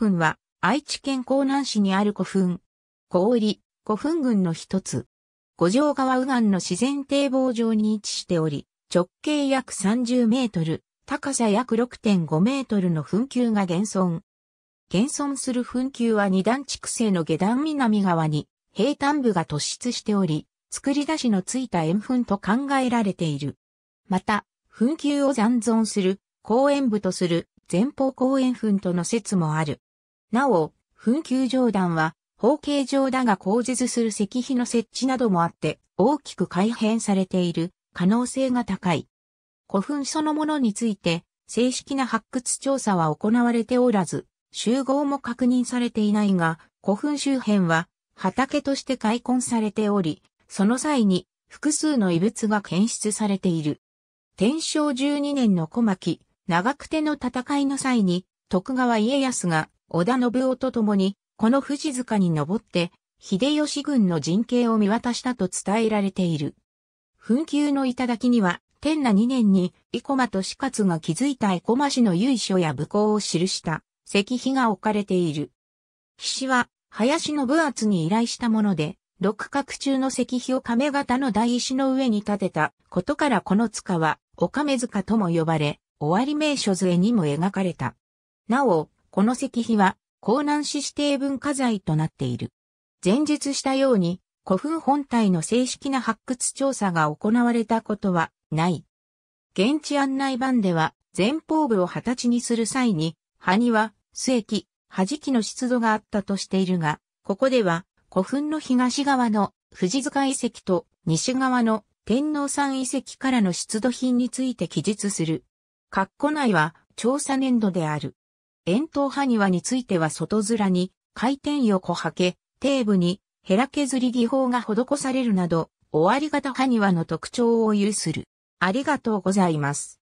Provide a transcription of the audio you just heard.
墳は、愛知県江南市にある古墳。小売、古墳群の一つ。五条川右岸の自然堤防上に位置しており、直径約30メートル、高さ約6.5メートルの墳丘が現存。現存する墳丘は二段畜生の下段南側に平坦部が突出しており、作り出しのついた円墳と考えられている。また、墳丘を残存する公園部とする前方公園墳との説もある。なお、墳丘上段は、方形上だが工実する石碑の設置などもあって、大きく改変されている可能性が高い。古墳そのものについて、正式な発掘調査は行われておらず、集合も確認されていないが、古墳周辺は畑として開墾されており、その際に複数の遺物が検出されている。天正12年の小牧、長久手の戦いの際に、徳川家康が織田信夫と共に、この富士塚に登って、秀吉軍の陣形を見渡したと伝えられている。紛糾の頂には、天那2年に、生駒と死活が築いた生駒氏の由緒や武功を記した石碑が置かれている。菱は、林信厚に依頼したもので、六角中の石碑を亀型の大石の上に建てたことからこの塚は、岡目塚とも呼ばれ、終わり名所図絵にも描かれた。なお、この石碑は、江南市指定文化財となっている。前述したように、古墳本体の正式な発掘調査が行われたことはない。現地案内版では、前方部を二十歳にする際に、葉には、末期、弾期の出土があったとしているが、ここでは、古墳の東側の藤塚遺跡と西側の天皇山遺跡からの出土品について記述する。括弧内は調査年度である。円筒埴輪については外面に回転横刷け、底部にヘラ削り技法が施されるなど、終わり型埴輪の特徴を有する。ありがとうございます。